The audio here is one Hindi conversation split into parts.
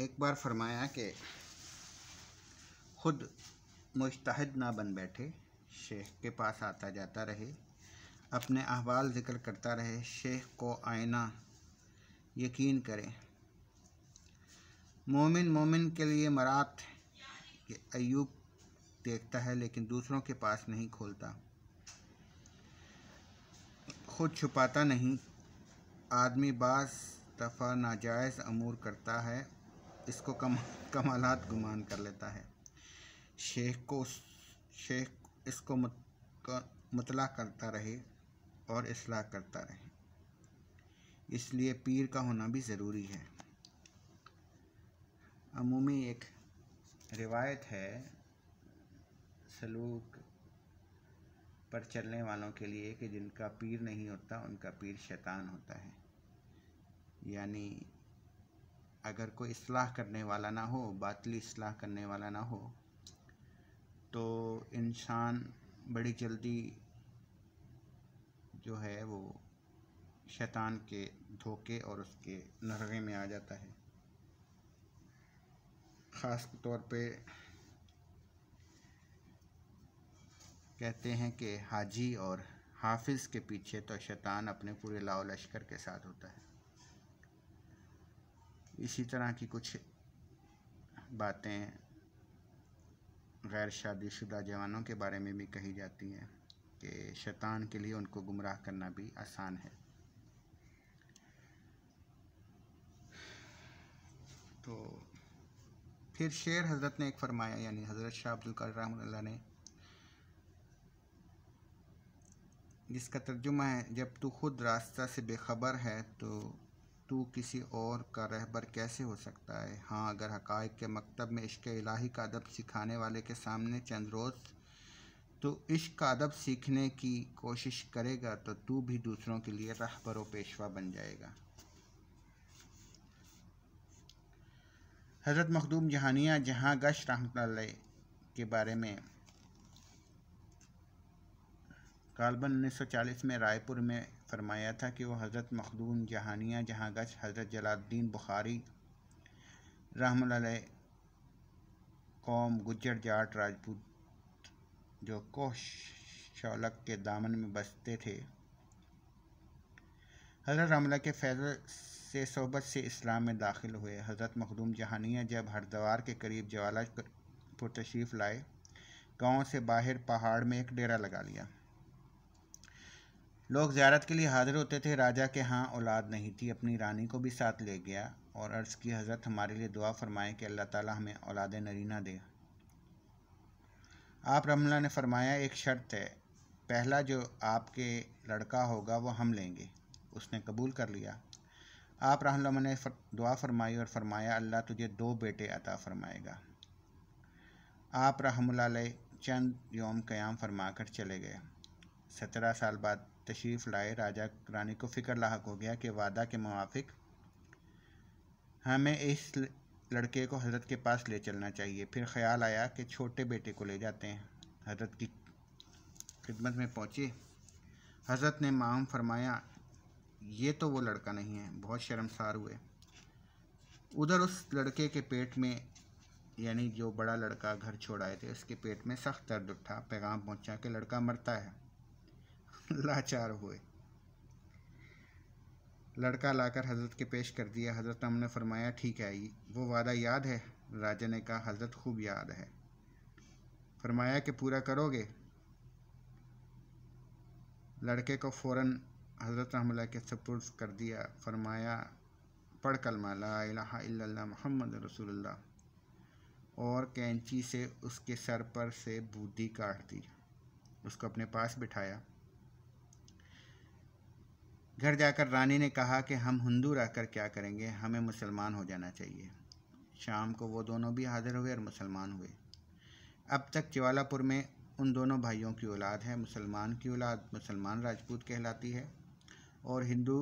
एक बार फरमाया कि खुद मुश्तहद ना बन बैठे शेख के पास आता जाता रहे अपने अहवाल जिक्र करता रहे शेख को आईना यकीन करें मोमिन मोमिन के लिए मरात कि अयूब देखता है लेकिन दूसरों के पास नहीं खोलता खुद छुपाता नहीं आदमी बास दफ़ा नाजायज़ अमूर करता है इसको कम कमालात गुमान कर लेता है शेख को शेख इसको मतला करता रहे और असलाह करता रहे इसलिए पीर का होना भी ज़रूरी है अमूमी एक रिवायत है सलूक पर चलने वालों के लिए कि जिनका पीर नहीं होता उनका पीर शैतान होता है यानी अगर कोई असलाह करने वाला ना हो बातली असलाह करने वाला ना हो तो इंसान बड़ी जल्दी जो है वो शैतान के धोखे और उसके नरगे में आ जाता है ख़ास तौर पे कहते हैं कि हाजी और हाफिज़ के पीछे तो शैतान अपने पूरे लाओ लश्कर के साथ होता है इसी तरह की कुछ बातें गैर शादीशुदा जवानों के बारे में भी कही जाती हैं कि शैतान के लिए उनको गुमराह करना भी आसान है तो फिर शेर हज़रत ने एक फरमाया यानी हज़रत शाह अब्दुल कर ने जिसका तर्जुमा है जब तू खुद रास्ता से बेखबर है तो तू किसी और का रहबर कैसे हो सकता है हाँ अगर हक़ के मकतब में इश्क इलाही का अदब सिखाने वाले के सामने चंद रोज़ तो इश्क का अदब सीखने की कोशिश करेगा तो तू भी दूसरों के लिए रहबर पेशवा बन जाएगा हज़रत मखदूम जहानिया जहाँ गश रहमत के बारे में गालबन चालीस में रायपुर में फरमाया था कि वह हज़रत मखदूम जहानिया जहांगश हज़रत जलाद्दीन बुखारी राम कौम गुजर जाट राजपूत जो कोह शौलक के दामन में बसते थे हज़रत रमला के फैज़ल से सोबत से इस्लाम में दाखिल हुए हज़रत मखदूम जहानिया जब हरिद्वार के करीब जवाला पुरतशरीफ लाए गांव से बाहर पहाड़ में एक डेरा लगा लिया लोग ज्यारत के लिए हाजिर होते थे राजा के हाँ औलाद नहीं थी अपनी रानी को भी साथ ले गया और अर्ज़ की हज़रत हमारे लिए दुआ फरमाए कि अल्लाह ताला हमें औलाद नरीना दे आप रमला ने फरमाया एक शर्त है पहला जो आपके लड़का होगा वो हम लेंगे उसने कबूल कर लिया आप रहा ने दुआ फरमाई और फरमाया अल्लाह तुझे दो बेटे अता फरमाएगा आप रहमल चंद योम क़याम फरमा कर चले गए सत्रह साल बाद तशरीफ़ लाए राजा रानी को फ़िक्र लाक हो गया कि वादा के मुआफिक हमें इस लड़के को हजरत के पास ले चलना चाहिए फिर ख्याल आया कि छोटे बेटे को ले जाते हैं हजरत की खिदमत में पहुँचे हजरत ने माम फरमाया ये तो वो लड़का नहीं है बहुत शर्मसार हुए उधर उस लड़के के पेट में यानी जो बड़ा लड़का घर छोड़ आए थे उसके पेट में सख्त दर्द उठा पैगाम पहुंचा कि लड़का मरता है लाचार हुए लड़का लाकर हजरत के पेश कर दिया हजरत अम ने फरमाया ठीक है वो वादा याद है राजा ने कहा हजरत खूब याद है फरमाया कि पूरा करोगे लड़के को फौरन हजरत हमला के सपुर्द कर दिया फरमाया पढ़ कलमा ला महमद रसूलुल्लाह और कैंची से उसके सर पर से बूदी काट दी उसको अपने पास बिठाया घर जाकर रानी ने कहा कि हम हिंदू रहकर क्या करेंगे हमें मुसलमान हो जाना चाहिए शाम को वो दोनों भी हाजिर हुए और मुसलमान हुए अब तक ज्वालापुर में उन दोनों भाइयों की औलाद है मुसलमान की औलाद मुसलमान राजपूत कहलाती है और हिंदू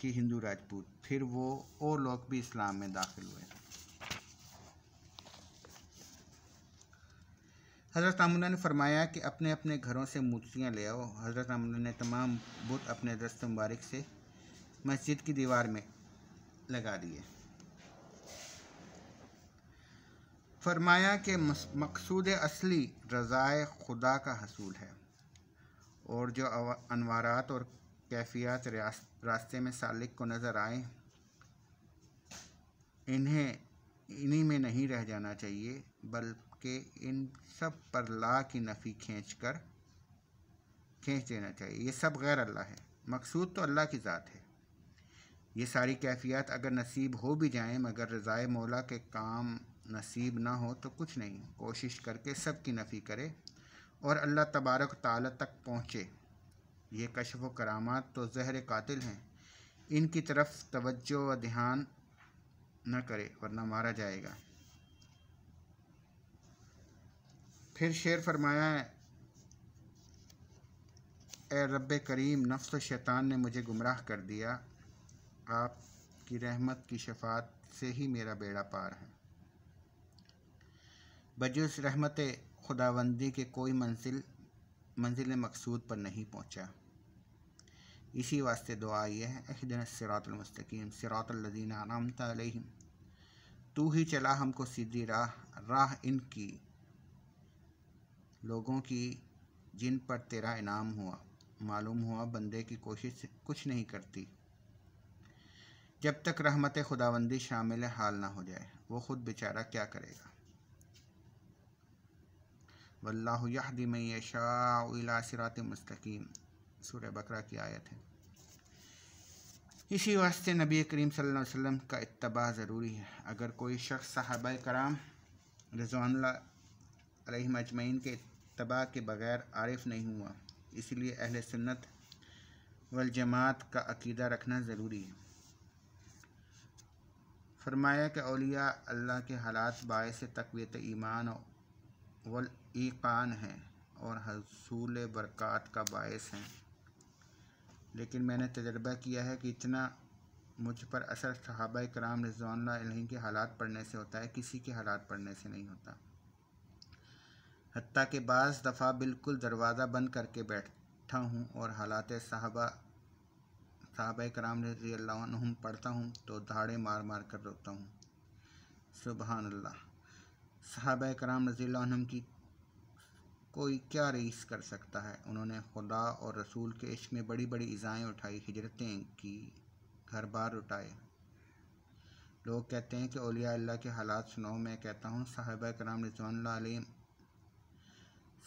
की हिंदू राजपूत फिर वो और लोग भी इस्लाम में दाखिल हुए हज़रत आमुना ने फरमाया कि अपने अपने घरों से मूर्तियाँ ले आओ हज़रत आमुना ने तमाम बुत अपने दस्त मुबारक से मस्जिद की दीवार में लगा दिए फरमाया कि मकसूद असली रज़ाए खुदा का हसूल है और जो अनवारात और कैफियत रास्ते में सालिक को नज़र आए इन्हें इन्हीं में नहीं रह जाना चाहिए बल के इन सब पर ला की नफ़ी खींच कर खींच देना चाहिए ये सब गैर अल्लाह है मकसूद तो अल्लाह की ज़ात है ये सारी कैफियत अगर नसीब हो भी जाएँ मगर रज़ाए मौला के काम नसीब ना हो तो कुछ नहीं कोशिश करके सब की नफ़ी करे और अल्लाह तबारक ताली तक पहुँचे ये कशप व करामात तो जहर कातिल हैं इनकी तरफ तवज्जो व ध्यान न करे वरना मारा जाएगा फिर शेर फरमाया है ए रब करीम नफ्स शैतान ने मुझे गुमराह कर दिया आपकी रहमत की शफात से ही मेरा बेड़ा पार है बजुस रहमत खुदाबंदी के कोई मंजिल मंजिल मकसूद पर नहीं पहुंचा इसी वास्ते दुआ यह है अहदन सिरातमस्तकीम सिरातल्लिन आराम तू ही चला हमको सीधी राह राह इनकी लोगों की जिन पर तेरा इनाम हुआ मालूम हुआ बंदे की कोशिश कुछ नहीं करती जब तक रहमत खुदाबंदी शामिल हाल ना हो जाए वो ख़ुद बेचारा क्या करेगा वल्लाहदी में शाहरात मस्तकीम सूर्य बकरा की आयत है इसी वास्ते नबी करीम सल्लल्लाहु अलैहि वसल्लम का इतबा ज़रूरी है अगर कोई शख्स साहब कराम रजवान अजमैन के तबाह के बगैर आरफ़ नहीं हुआ इसलिए अहल सुन्नत वलजमात का अकीदा रखना ज़रूरी है फरमाया कि अलिया अल्लाह के हालात बायस तकवीत ईमान वल हैं और हसूल बरक़ात का बायस हैं लेकिन मैंने तजर्बा किया है कि इतना मुझ पर असर सहाबा कराम रजवान के हालात पढ़ने से होता है किसी के हालात पढ़ने से नहीं होता हती के बाज़ दफ़ा बिल्कुल दरवाज़ा बंद करके बैठा हूँ और हालात साहबा साहब कराम रजी अल्लाह पढ़ता हूँ तो धाड़े मार मार कर रोता हूँ सुबहान अल्लाह साहब कराम रजी अल्लाह की कोई क्या रईस कर सकता है उन्होंने खुदा और रसूल के इश्क में बड़ी बड़ी इज़ाएँ उठाई हिजरतें की घर बार उठाए लोग कहते हैं कि अलिया अल्लाह के हालात सुनाओ मैं कहता हूँ साहब कराम रजवान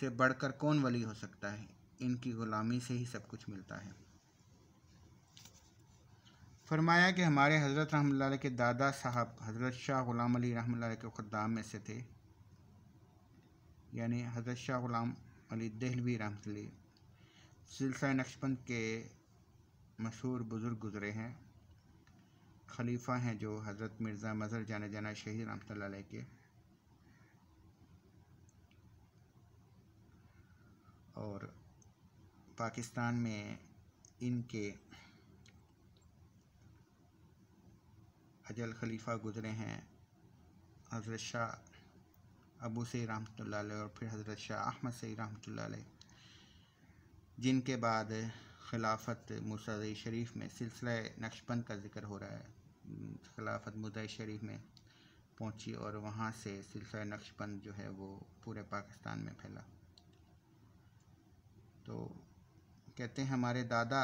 से बढ़कर कौन वली हो सकता है इनकी ग़ुलामी से ही सब कुछ मिलता है फरमाया कि हमारे हज़रत रहम के दादा साहब हज़रत शाह ग़ुलाम अली रहम के ख़ुदाम में से थे यानी हज़रत शाह ग़ुलाम अली दहलवी रहमत सिलसिला नक्शबंद के मशहूर बुज़ुर्ग गुज़रे हैं खलीफा हैं जो हज़रत मिर्ज़ा मज़र जाना जाना शहीद रहमत के और पाकिस्तान में इनके अजल खलीफा गुजरे हैं हज़रत शाह अबू सही रहमत और फिर हज़रत शाह अहमद सही रहमत जिनके बाद खिलाफत मुसद शरीफ में सिलसिला नक्शबंद का जिक्र हो रहा है खिलाफत मुसद शरीफ में पहुंची और वहाँ से सिलसिला नक्शबंद जो है वो पूरे पाकिस्तान में फैला तो कहते हैं हमारे दादा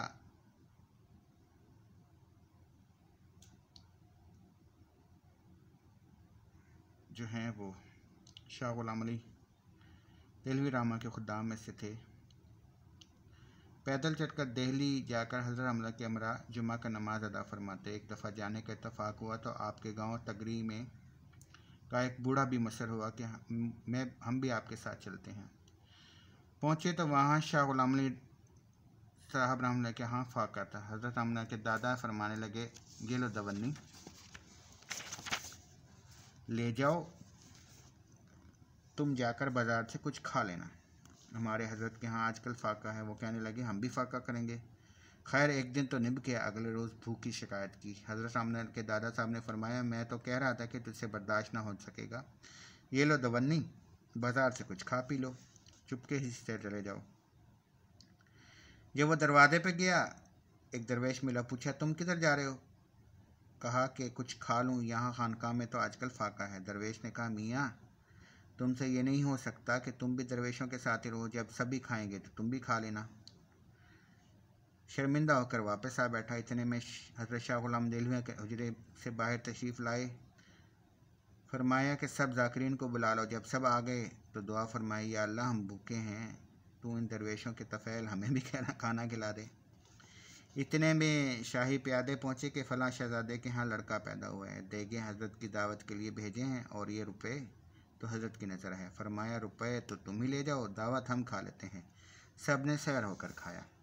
जो हैं वो शाह गुलाम अली दिल्वी रामा के खुदाम में से थे पैदल चढ़कर दिल्ली जाकर हजरत अमला के अमरा जुमा का नमाज अदा फरमाते एक दफ़ा जाने का इतफ़ाक़ हुआ तो आपके गांव तगरी में का एक बूढ़ा भी मसर हुआ कि मैं हम भी आपके साथ चलते हैं पहुँचे तो वहाँ शाह गुलाम अली साहब राम के यहाँ फाका था हज़रत अमना के दादा फरमाने लगे लो दवन्नी ले जाओ तुम जाकर बाज़ार से कुछ खा लेना हमारे हजरत के यहाँ आजकल फ़ाका है वो कहने लगे हम भी फ़ाका करेंगे खैर एक दिन तो निभ के अगले रोज़ भूख की शिकायत की हज़रत सामने के दादा साहब ने फरमाया मैं तो कह रहा था कि तुझसे बर्दाश्त ना हो सकेगा ये लो दवन्नी बाज़ार से कुछ खा पी लो चुपके ही से चले जाओ जब वह दरवाजे पर गया एक दरवेश मिला पूछा तुम किधर जा रहे हो कहा कि कुछ खा लूँ यहाँ खानका में तो आजकल फाका है दरवेश ने कहा मियाँ तुमसे ये नहीं हो सकता कि तुम भी दरवेशों के साथ ही रहो जब सभी खाएंगे तो तुम भी खा लेना शर्मिंदा होकर वापस आ बैठा इतने में हजरत शाह गुलाम दिलविया के हजरे से बाहर तशरीफ़ लाए फरमाया कि सब जाकरीन को बुला लो जब सब आ गए तो दुआ फरमाई या अल्लाह हम भूखे हैं तो इन दरवेशों के तफ़ैल हमें भी खाना खाना खिला दे इतने में शाही प्यादे पहुँचे कि फ़लाँ शहजादे के यहाँ लड़का पैदा हुआ है देगे हज़रत की दावत के लिए भेजे हैं और ये रुपये तो हज़रत की नज़र है फरमाया रुपये तो तुम ही ले जाओ दावत हम खा लेते हैं सब ने सैर होकर खाया